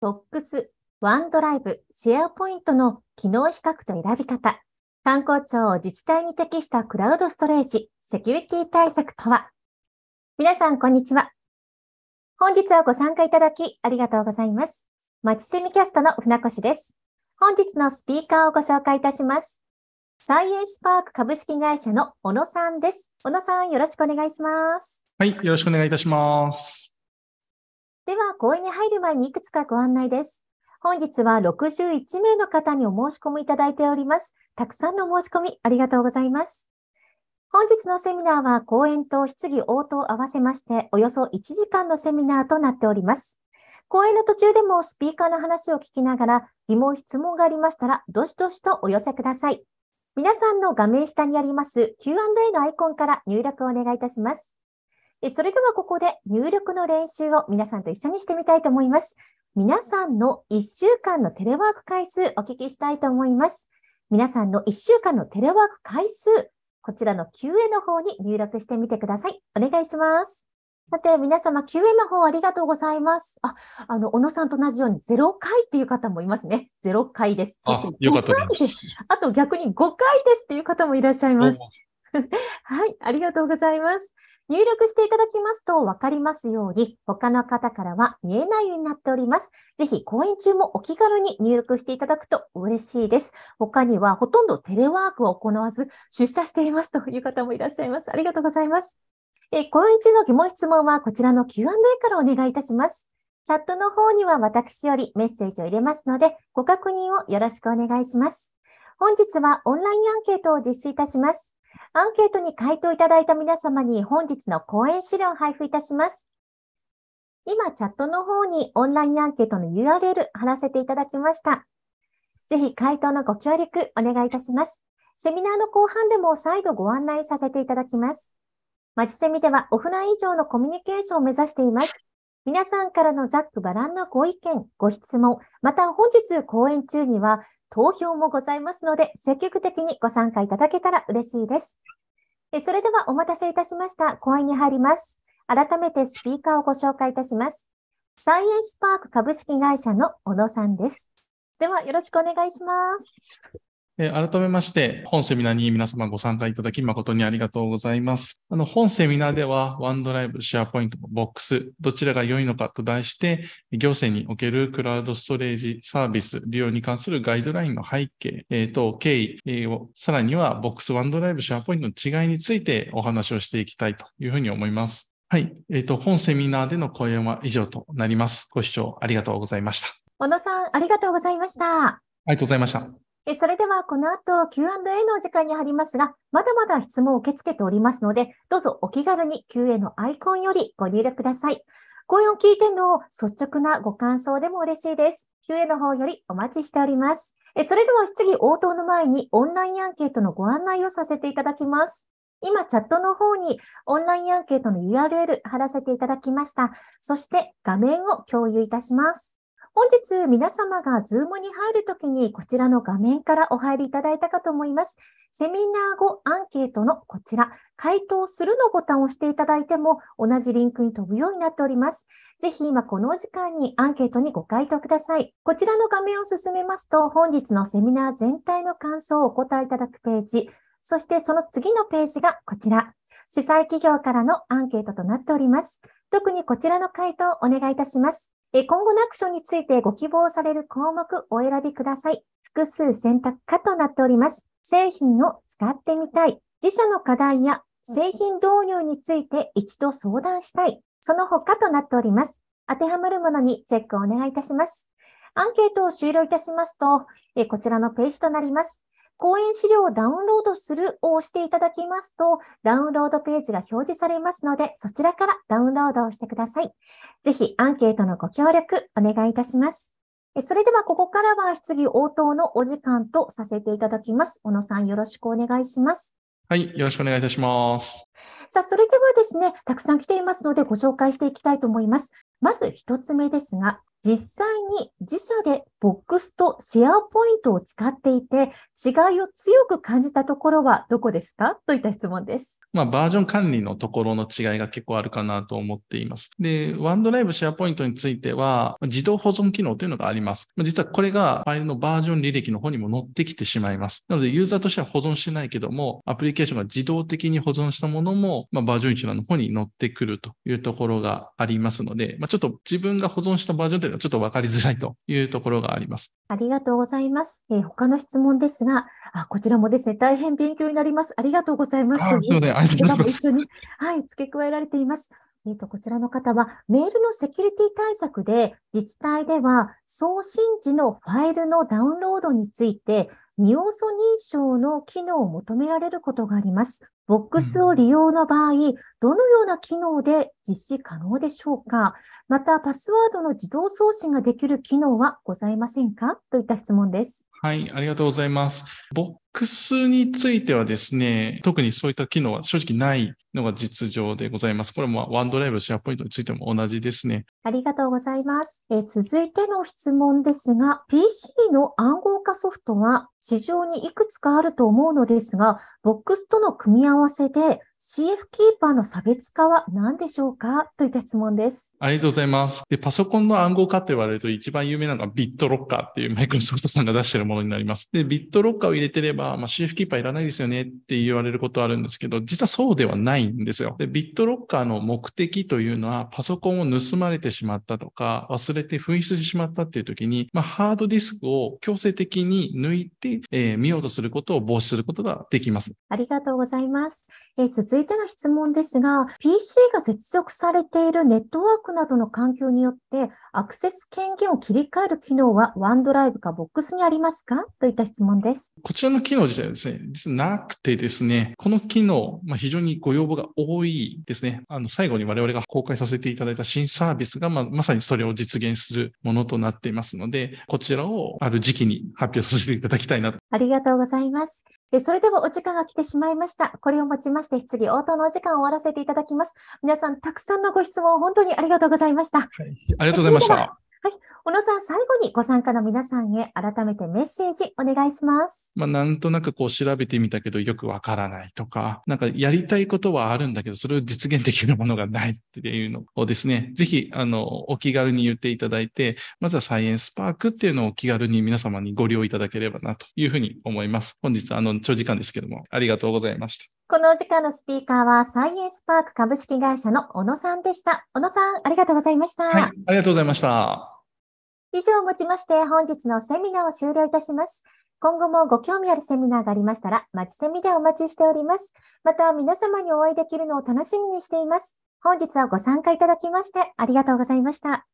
ボックス、ワンドライブ、シェアポイントの機能比較と選び方、観光庁自治体に適したクラウドストレージ、セキュリティ対策とは皆さん、こんにちは。本日はご参加いただきありがとうございます。まちセミキャストの船越です。本日のスピーカーをご紹介いたします。サイエンスパーク株式会社の小野さんです。小野さん、よろしくお願いします。はい、よろしくお願いいたします。では、講演に入る前にいくつかご案内です。本日は61名の方にお申し込みいただいております。たくさんの申し込みありがとうございます。本日のセミナーは講演と質疑応答を合わせまして、およそ1時間のセミナーとなっております。講演の途中でもスピーカーの話を聞きながら疑問質問がありましたら、どしどしとお寄せください。皆さんの画面下にあります Q&A のアイコンから入力をお願いいたします。それではここで入力の練習を皆さんと一緒にしてみたいと思います。皆さんの1週間のテレワーク回数お聞きしたいと思います。皆さんの1週間のテレワーク回数、こちらの Q&A の方に入力してみてください。お願いします。さて、皆様、QA の方ありがとうございます。あ、あの、小野さんと同じように0回っていう方もいますね。0回です。そして5回です。あと逆に5回ですっていう方もいらっしゃいます。はい、ありがとうございます。入力していただきますと分かりますように、他の方からは見えないようになっております。ぜひ、講演中もお気軽に入力していただくと嬉しいです。他には、ほとんどテレワークを行わず、出社していますという方もいらっしゃいます。ありがとうございます。えこのの疑問質問はこちらの Q&A からお願いいたします。チャットの方には私よりメッセージを入れますので、ご確認をよろしくお願いします。本日はオンラインアンケートを実施いたします。アンケートに回答いただいた皆様に本日の講演資料を配布いたします。今、チャットの方にオンラインアンケートの URL 貼らせていただきました。ぜひ回答のご協力お願いいたします。セミナーの後半でも再度ご案内させていただきます。マジセミではオフライン以上のコミュニケーションを目指しています。皆さんからのざっくばらんなご意見、ご質問、また本日講演中には投票もございますので、積極的にご参加いただけたら嬉しいです。それではお待たせいたしました。講演に入ります。改めてスピーカーをご紹介いたします。サイエンスパーク株式会社の小野さんです。では、よろしくお願いします。改めまして、本セミナーに皆様ご参加いただき誠にありがとうございます。あの、本セミナーでは、ワンドライブ、シェアポイント、ボックス、どちらが良いのかと題して、行政におけるクラウドストレージサービス利用に関するガイドラインの背景、えー、と、経緯、えを、さらには、ボックス、ワンドライブ、シェアポイントの違いについてお話をしていきたいというふうに思います。はい。えっ、ー、と、本セミナーでの講演は以上となります。ご視聴ありがとうございました。小野さん、ありがとうございました。ありがとうございました。えそれではこの後 Q&A のお時間に入りますが、まだまだ質問を受け付けておりますので、どうぞお気軽に Q&A のアイコンよりご入力ください。声を聞いての率直なご感想でも嬉しいです。Q&A の方よりお待ちしております。えそれでは質疑応答の前にオンラインアンケートのご案内をさせていただきます。今、チャットの方にオンラインアンケートの URL 貼らせていただきました。そして画面を共有いたします。本日皆様が Zoom に入るときにこちらの画面からお入りいただいたかと思います。セミナー後アンケートのこちら、回答するのボタンを押していただいても同じリンクに飛ぶようになっております。ぜひ今この時間にアンケートにご回答ください。こちらの画面を進めますと、本日のセミナー全体の感想をお答えいただくページ、そしてその次のページがこちら、主催企業からのアンケートとなっております。特にこちらの回答をお願いいたします。今後のアクションについてご希望される項目お選びください。複数選択可となっております。製品を使ってみたい。自社の課題や製品導入について一度相談したい。その他となっております。当てはまるものにチェックをお願いいたします。アンケートを終了いたしますと、こちらのページとなります。講演資料をダウンロードするを押していただきますと、ダウンロードページが表示されますので、そちらからダウンロードをしてください。ぜひアンケートのご協力お願いいたします。それではここからは質疑応答のお時間とさせていただきます。小野さんよろしくお願いします。はい、よろしくお願いいたします。さあ、それではですね、たくさん来ていますのでご紹介していきたいと思います。まず一つ目ですが、実際に自社でボックスとシェアポイントを使っていて、違いを強く感じたところはどこですかといった質問です。まあ、バージョン管理のところの違いが結構あるかなと思っています。で、ワンドライブシェアポイントについては、自動保存機能というのがあります。実はこれがファイルのバージョン履歴の方にも載ってきてしまいます。なので、ユーザーとしては保存してないけども、アプリケーションが自動的に保存したものも、まあ、バージョン1の方に載ってくるというところがありますので、まあ、ちょっと自分が保存したバージョンというど、ちょっと分かりづらいというところがあります。ありがとうございます。えー、他の質問ですがあ、こちらもですね、大変勉強になります。ありがとうございます。あそうで、ありがとうございます。はい、付け加えられています。えーとこちらの方は、メールのセキュリティ対策で、自治体では送信時のファイルのダウンロードについて、二要素認証の機能を求められることがあります。ボックスを利用の場合、どのような機能で実施可能でしょうかまた、パスワードの自動送信ができる機能はございませんかといった質問です。はい、ありがとうございます。ボッ X についてはですね、特にそういった機能は正直ないのが実情でございます。これもワンドライブ、シェアポイントについても同じですね。ありがとうございます。え続いての質問ですが、PC の暗号化ソフトは市場にいくつかあると思うのですが、ボックスとの組み合わせで CF キーパーの差別化は何でしょうかといった質問です。ありがとうございます。で、パソコンの暗号化って言われると一番有名なのがビットロッカーっていう マイクロソフトさんが出してるものになります。で、ビットロッカーを入れてればば、まあ、ーフキーパーいらないですよねって言われることあるんですけど、実はそうではないんですよ。で、ビットロッカーの目的というのは、パソコンを盗まれてしまったとか、忘れて紛失してしまったっていう時に、まあ、ハードディスクを強制的に抜いて、えー、見ようとすることを防止することができます。ありがとうございます。えー、続いての質問ですが、PC が接続されているネットワークなどの環境によって、アクセス権限を切り替える機能はワンドライブかボックスにありますかといった質問です。こちらの機機能自体はですね、実はなくてですね、この機能、まあ、非常にご要望が多いですね。あの、最後に我々が公開させていただいた新サービスが、まあ、まさにそれを実現するものとなっていますので、こちらをある時期に発表させていただきたいなと。ありがとうございます。それではお時間が来てしまいました。これをもちまして質疑応答のお時間を終わらせていただきます。皆さん、たくさんのご質問本当にありがとうございました。はい、ありがとうございました。小野さん、最後にご参加の皆さんへ改めてメッセージお願いします。まあ、なんとなくこう調べてみたけどよくわからないとか、なんかやりたいことはあるんだけど、それを実現できるものがないっていうのをですね、ぜひ、あの、お気軽に言っていただいて、まずはサイエンスパークっていうのを気軽に皆様にご利用いただければなというふうに思います。本日、あの、長時間ですけども、ありがとうございました。このお時間のスピーカーは、サイエンスパーク株式会社の小野さんでした。小野さん、ありがとうございました。はい、ありがとうございました。以上をもちまして本日のセミナーを終了いたします。今後もご興味あるセミナーがありましたら、ちセミでお待ちしております。また皆様にお会いできるのを楽しみにしています。本日はご参加いただきましてありがとうございました。